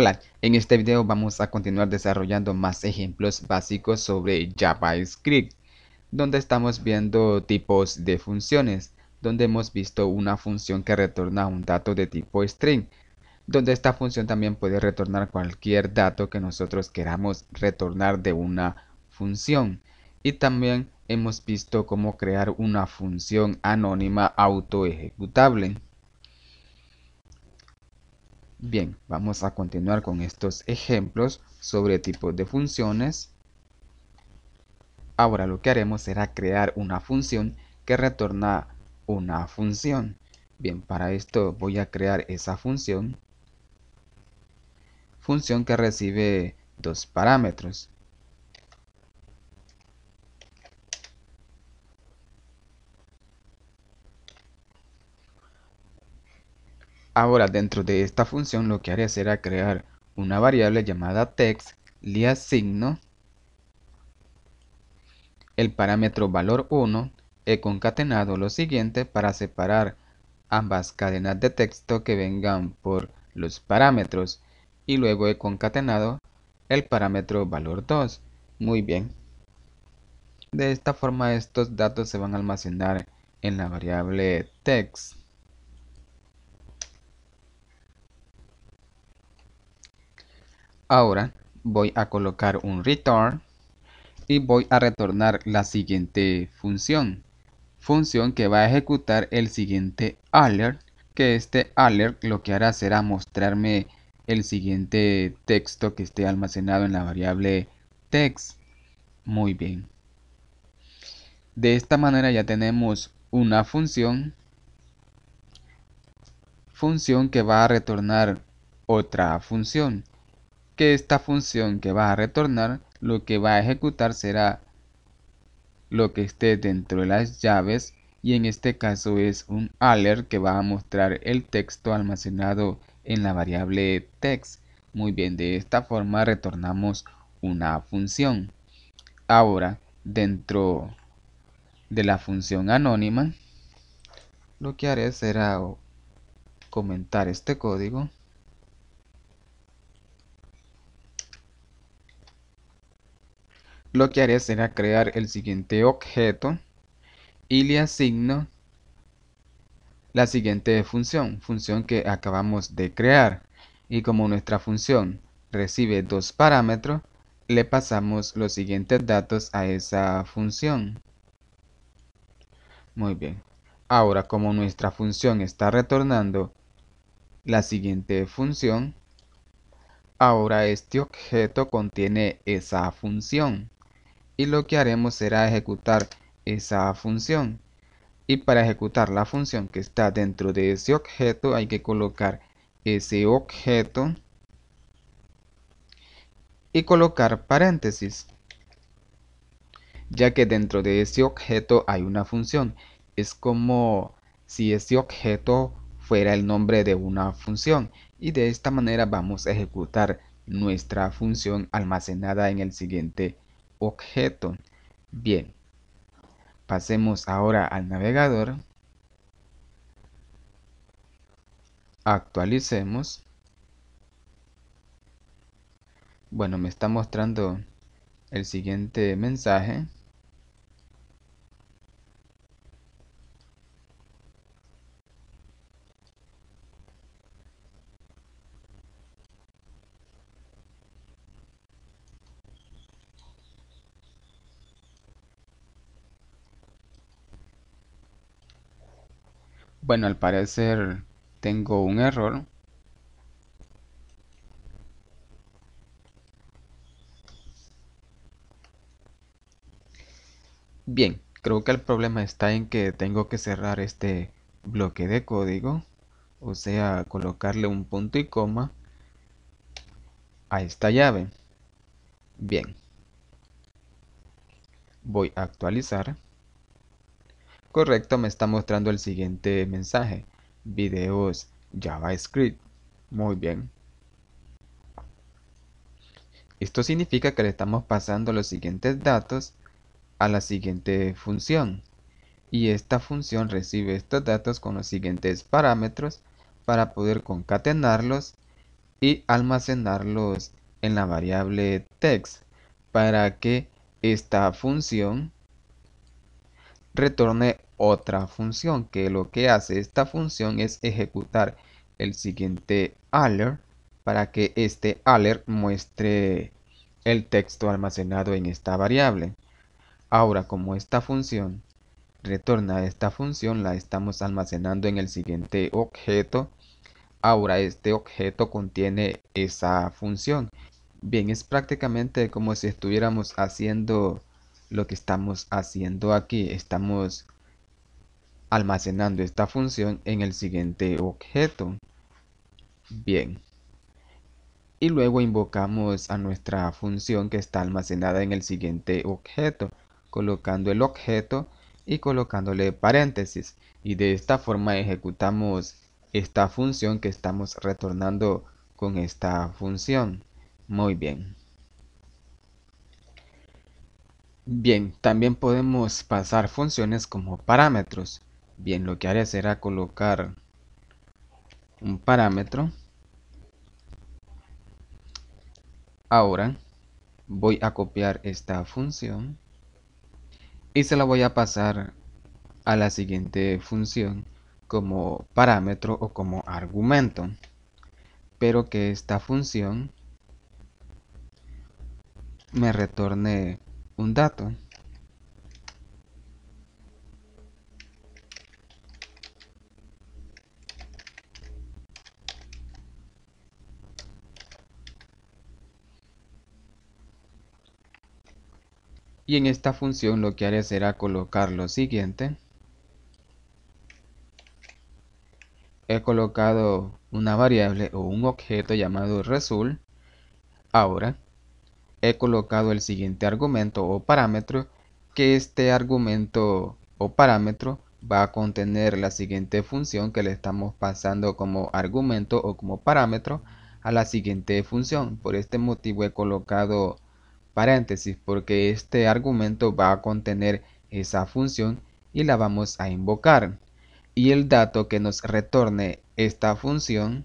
Hola, en este video vamos a continuar desarrollando más ejemplos básicos sobre JavaScript, donde estamos viendo tipos de funciones, donde hemos visto una función que retorna un dato de tipo string, donde esta función también puede retornar cualquier dato que nosotros queramos retornar de una función. Y también hemos visto cómo crear una función anónima autoejecutable. Bien, vamos a continuar con estos ejemplos sobre tipos de funciones. Ahora lo que haremos será crear una función que retorna una función. Bien, para esto voy a crear esa función. Función que recibe dos parámetros. Ahora dentro de esta función lo que haré será crear una variable llamada text, le asigno el parámetro valor 1, he concatenado lo siguiente para separar ambas cadenas de texto que vengan por los parámetros y luego he concatenado el parámetro valor 2. Muy bien. De esta forma estos datos se van a almacenar en la variable text. Ahora voy a colocar un return y voy a retornar la siguiente función. Función que va a ejecutar el siguiente alert, que este alert lo que hará será mostrarme el siguiente texto que esté almacenado en la variable text. Muy bien. De esta manera ya tenemos una función función que va a retornar otra función que esta función que va a retornar lo que va a ejecutar será lo que esté dentro de las llaves y en este caso es un alert que va a mostrar el texto almacenado en la variable text. Muy bien, de esta forma retornamos una función. Ahora, dentro de la función anónima, lo que haré será comentar este código lo que haré será crear el siguiente objeto y le asigno la siguiente función, función que acabamos de crear. Y como nuestra función recibe dos parámetros, le pasamos los siguientes datos a esa función. Muy bien. Ahora, como nuestra función está retornando la siguiente función, ahora este objeto contiene esa función y lo que haremos será ejecutar esa función y para ejecutar la función que está dentro de ese objeto hay que colocar ese objeto y colocar paréntesis ya que dentro de ese objeto hay una función es como si ese objeto fuera el nombre de una función y de esta manera vamos a ejecutar nuestra función almacenada en el siguiente objeto. Bien, pasemos ahora al navegador. Actualicemos. Bueno, me está mostrando el siguiente mensaje. Bueno, al parecer tengo un error. Bien, creo que el problema está en que tengo que cerrar este bloque de código, o sea, colocarle un punto y coma a esta llave. Bien, voy a actualizar correcto me está mostrando el siguiente mensaje. Videos JavaScript. Muy bien. Esto significa que le estamos pasando los siguientes datos a la siguiente función. Y esta función recibe estos datos con los siguientes parámetros para poder concatenarlos y almacenarlos en la variable text para que esta función retorne otra función que lo que hace esta función es ejecutar el siguiente alert para que este alert muestre el texto almacenado en esta variable. Ahora, como esta función retorna esta función, la estamos almacenando en el siguiente objeto. Ahora, este objeto contiene esa función. Bien, es prácticamente como si estuviéramos haciendo lo que estamos haciendo aquí. Estamos almacenando esta función en el siguiente objeto. Bien. Y luego invocamos a nuestra función que está almacenada en el siguiente objeto, colocando el objeto y colocándole paréntesis. Y de esta forma ejecutamos esta función que estamos retornando con esta función. Muy bien. Bien, también podemos pasar funciones como parámetros. Bien, lo que haré será colocar un parámetro. Ahora voy a copiar esta función y se la voy a pasar a la siguiente función como parámetro o como argumento. Pero que esta función me retorne un dato. y en esta función lo que haré será colocar lo siguiente he colocado una variable o un objeto llamado result ahora he colocado el siguiente argumento o parámetro que este argumento o parámetro va a contener la siguiente función que le estamos pasando como argumento o como parámetro a la siguiente función por este motivo he colocado paréntesis porque este argumento va a contener esa función y la vamos a invocar y el dato que nos retorne esta función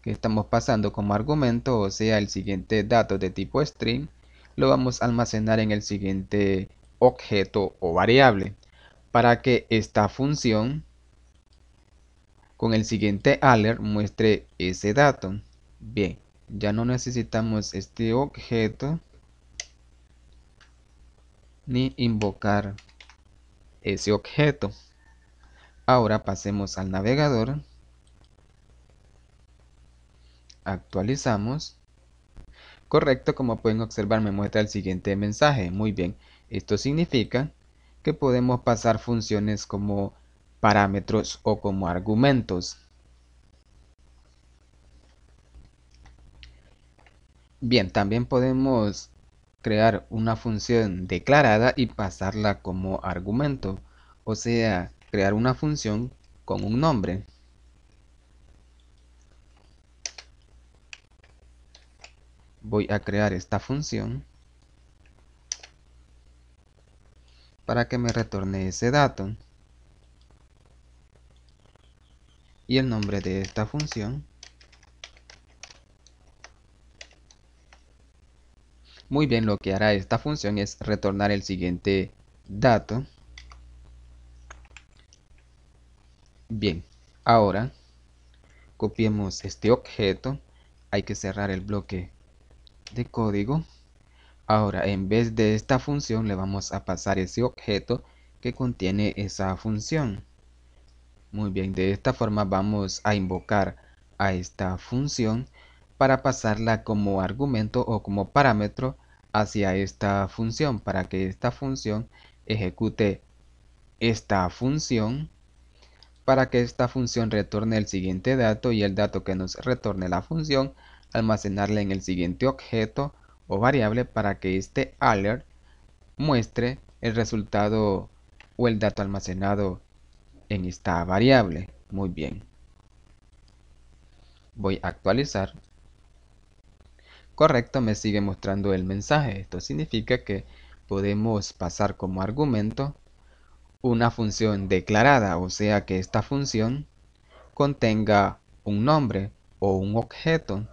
que estamos pasando como argumento o sea el siguiente dato de tipo string lo vamos a almacenar en el siguiente objeto o variable para que esta función con el siguiente alert muestre ese dato bien ya no necesitamos este objeto ni invocar ese objeto. Ahora pasemos al navegador. Actualizamos. Correcto, como pueden observar me muestra el siguiente mensaje. Muy bien, esto significa que podemos pasar funciones como parámetros o como argumentos. Bien, también podemos crear una función declarada y pasarla como argumento, o sea, crear una función con un nombre. Voy a crear esta función para que me retorne ese dato y el nombre de esta función Muy bien, lo que hará esta función es retornar el siguiente dato. Bien, ahora copiemos este objeto. Hay que cerrar el bloque de código. Ahora, en vez de esta función, le vamos a pasar ese objeto que contiene esa función. Muy bien, de esta forma vamos a invocar a esta función para pasarla como argumento o como parámetro hacia esta función para que esta función ejecute esta función para que esta función retorne el siguiente dato y el dato que nos retorne la función almacenarla en el siguiente objeto o variable para que este alert muestre el resultado o el dato almacenado en esta variable muy bien voy a actualizar correcto me sigue mostrando el mensaje. Esto significa que podemos pasar como argumento una función declarada, o sea que esta función contenga un nombre o un objeto.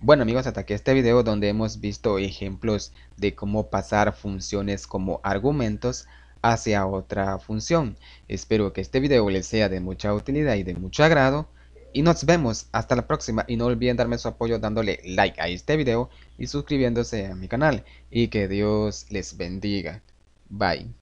Bueno amigos, hasta aquí este video donde hemos visto ejemplos de cómo pasar funciones como argumentos hacia otra función. Espero que este video les sea de mucha utilidad y de mucho agrado. Y nos vemos hasta la próxima y no olviden darme su apoyo dándole like a este video y suscribiéndose a mi canal. Y que Dios les bendiga. Bye.